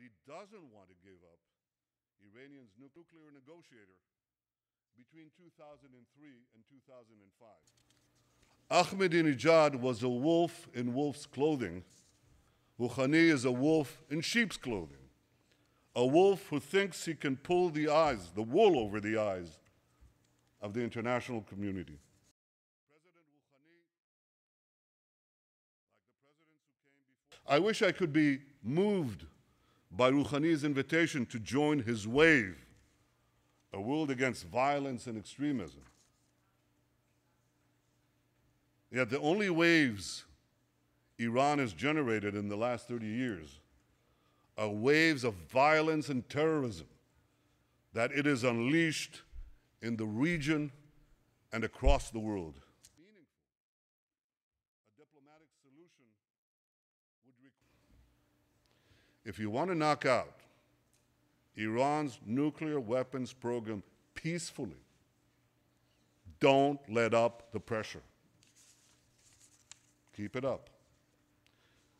he doesn't want to give up Iranian's nuclear negotiator between 2003 and 2005. Ahmadinejad was a wolf in wolf's clothing. Rouhani is a wolf in sheep's clothing. A wolf who thinks he can pull the eyes, the wool over the eyes of the international community. President I wish I could be moved by Rouhani's invitation to join his wave, a world against violence and extremism. Yet the only waves Iran has generated in the last 30 years are waves of violence and terrorism that it has unleashed in the region and across the world. A diplomatic solution would require. If you want to knock out Iran's nuclear weapons program peacefully, don't let up the pressure. Keep it up.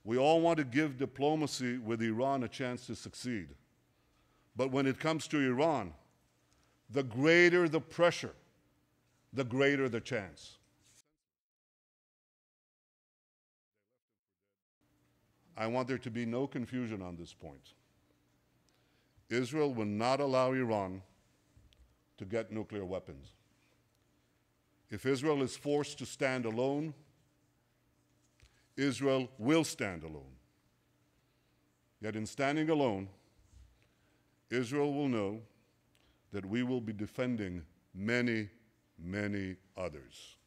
We all want to give diplomacy with Iran a chance to succeed. But when it comes to Iran, the greater the pressure, the greater the chance. I want there to be no confusion on this point. Israel will not allow Iran to get nuclear weapons. If Israel is forced to stand alone, Israel will stand alone. Yet in standing alone, Israel will know that we will be defending many, many others.